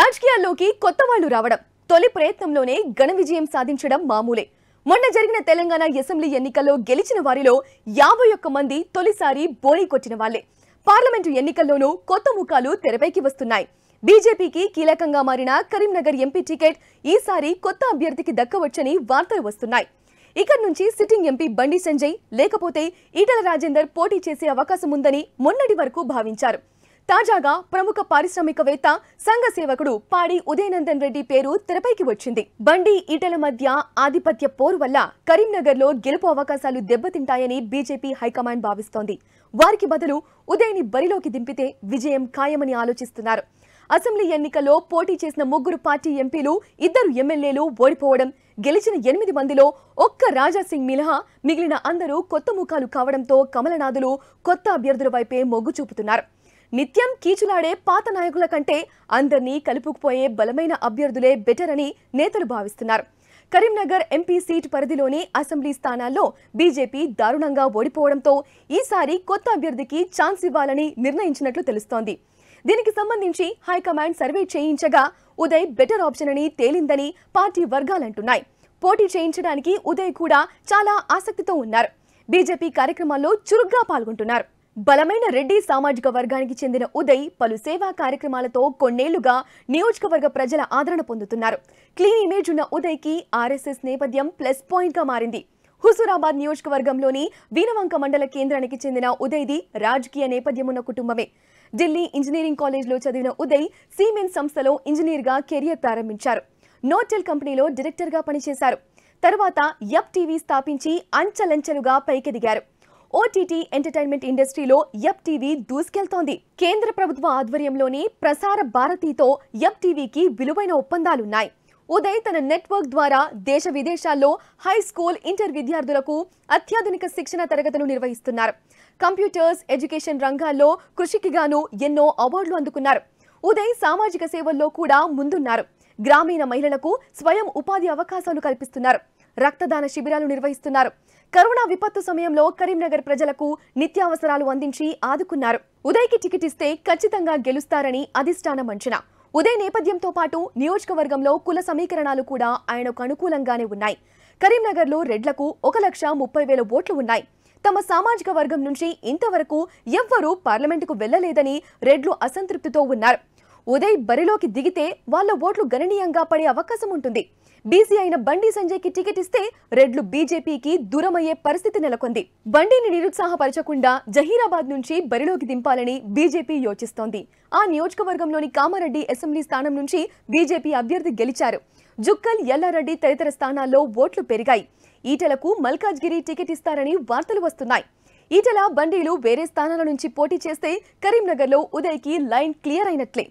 రాజకీయాల్లోకి కొత్త వాళ్లు రావడం తొలి ప్రయత్నంలోనే ఘన విజయం సాధించడం మామూలే మొన్న జరిగిన తెలంగాణ అసెంబ్లీ ఎన్నికల్లో గెలిచిన వారిలో యాభై ఒక్క మంది తొలిసారి బోణీ కొట్టిన వాళ్లే పార్లమెంటు ఎన్నికల్లోనూ కొత్త ముఖాలు తెరపైకి వస్తున్నాయి బీజేపీకి కీలకంగా మారిన కరీంనగర్ ఎంపీ టికెట్ ఈసారి కొత్త అభ్యర్థికి దక్కవచ్చని వార్తలు వస్తున్నాయి ఇక్కడి నుంచి సిట్టింగ్ ఎంపీ బండి సంజయ్ లేకపోతే ఈటల రాజేందర్ పోటీ చేసే అవకాశం ఉందని మొన్నటి వరకు భావించారు తాజాగా ప్రముఖ పారిశ్రామికవేత్త సంఘ సేవకుడు పాడి ఉదయనందన్ రెడ్డి పేరు తెరపైకి వచ్చింది బండి ఈటల మధ్య ఆధిపత్య పోరు వల్ల కరీంనగర్లో గెలుపు అవకాశాలు దెబ్బతింటాయని బీజేపీ హైకమాండ్ భావిస్తోంది వారికి బదులు ఉదయని బరిలోకి దింపితే విజయం ఖాయమని ఆలోచిస్తున్నారు అసెంబ్లీ ఎన్నికల్లో పోటీ చేసిన ముగ్గురు పార్టీ ఎంపీలు ఇద్దరు ఎమ్మెల్యేలు ఓడిపోవడం గెలిచిన ఎనిమిది మందిలో ఒక్క రాజాసింగ్ మినహా మిగిలిన అందరూ కొత్త ముఖాలు కావడంతో కమలనాథులు కొత్త అభ్యర్థుల వైపే మొగ్గు చూపుతున్నారు నిత్యం కీచులాడే పాత నాయకుల కంటే అందరినీ కలుపుకుపోయే బలమైన అభ్యర్థులే బెటర్ అని నేతలు భావిస్తున్నారు కరీంనగర్ ఎంపీ సీట్ పరిధిలోని అసెంబ్లీ స్థానాల్లో బీజేపీ దారుణంగా ఓడిపోవడంతో ఈసారి కొత్త అభ్యర్థికి ఛాన్స్ ఇవ్వాలని నిర్ణయించినట్లు తెలుస్తోంది దీనికి సంబంధించి హైకమాండ్ సర్వే చేయించగా ఉదయ్ బెటర్ ఆప్షన్ అని తేలిందని పార్టీ వర్గాలంటున్నాయి పోటీ చేయించడానికి ఉదయ్ కూడా చాలా ఆసక్తితో ఉన్నారు బీజేపీ కార్యక్రమాల్లో చురుగ్గా పాల్గొంటున్నారు బలమైన రెడ్డి సామాజిక వర్గానికి చెందిన ఉదయ్ పలు సేవా కార్యక్రమాలతో కొన్నేళ్లుగా నియోజకవర్గ ప్రజల ఆదరణ పొందుతున్నారు క్లీన్ ఇమేజ్ ఉన్న ఉదయ్కి ఆర్ఎస్ఎస్ నేపథ్యం ప్లస్ పాయింట్గా మారింది హుజూరాబాద్ నియోజకవర్గంలోని వీనవంక మండల కేంద్రానికి చెందిన ఉదయ్ది రాజకీయ నేపథ్యమున్న కుటుంబమే ఢిల్లీ ఇంజనీరింగ్ కాలేజ్లో చదివిన ఉదయ్ సీమెన్ సంస్థలో ఇంజనీర్గా కెరియర్ ప్రారంభించారు నోటెల్ కంపెనీలో డైరెక్టర్గా పనిచేశారు తర్వాత యప్ టీవీ స్థాపించి అంచలంచెలుగా పైకెదిగారు ఓటీటీ ఎంటర్టైన్మెంట్ ఇండస్ట్రీలో ఎఫ్ టీవీ దూసుకెళ్తోంది కేంద్ర ప్రభుత్వ ఆధ్వర్యంలోని ప్రసార భారతితో ఎఫ్ టీవీకి విలువైన ఒప్పందాలున్నాయి ఉదయ్ తన నెట్వర్క్ ద్వారా దేశ విదేశాల్లో హై స్కూల్ ఇంటర్ విద్యార్థులకు అత్యాధునిక శిక్షణ తరగతులు నిర్వహిస్తున్నారు కంప్యూటర్స్ ఎడ్యుకేషన్ రంగాల్లో కృషికి గాను ఎన్నో అవార్డులు అందుకున్నారు ఉదయ్ సామాజిక సేవల్లో కూడా ముందున్నారు గ్రామీణ మహిళలకు స్వయం ఉపాధి అవకాశాలు కల్పిస్తున్నారు రక్తదాన శిబిరాలు నిర్వహిస్తున్నారు కరోనా విపత్తు సమయంలో కరీంనగర్ ప్రజలకు నిత్యావసరాలు అందించి ఆదుకున్నారు ఉదయ్కి టికెట్ ఇస్తే ఖచ్చితంగా గెలుస్తారని అధిష్టానం అంచనా ఉదయ్ నేపథ్యంతో పాటు నియోజకవర్గంలో కుల సమీకరణాలు కూడా ఆయనకు అనుకూలంగానే ఉన్నాయి కరీంనగర్లో రెడ్లకు ఒక లక్ష ముప్పై వేల ఓట్లు ఉన్నాయి తమ సామాజిక వర్గం నుంచి ఇంతవరకు ఎవ్వరూ పార్లమెంటుకు వెళ్లలేదని రెడ్లు అసంతృప్తితో ఉన్నారు ఉదయ్ బరిలోకి దిగితే వాళ్ల ఓట్లు గణనీయంగా పడే అవకాశం ఉంటుంది బీసీ అయిన బండి సంజయ్కి టికెట్ ఇస్తే రెడ్లు బీజేపీకి దూరమయ్యే పరిస్థితి నెలకొంది బండిని నిరుత్సాహపరచకుండా జహీరాబాద్ నుంచి బరిలోకి దింపాలని బీజేపీ యోచిస్తోంది ఆ నియోజకవర్గంలోని కామారెడ్డి అసెంబ్లీ స్థానం నుంచి బీజేపీ అభ్యర్థి గెలిచారు జుక్కల్ ఎల్లారెడ్డి తదితర స్థానాల్లో ఓట్లు పెరిగాయి ఈటలకు మల్కాజ్గిరి టికెట్ ఇస్తారని వార్తలు వస్తున్నాయి ఈటల బండీలు వేరే స్థానాల నుంచి పోటీ చేస్తే కరీంనగర్లో ఉదయ్కి లైన్ క్లియర్ అయినట్లే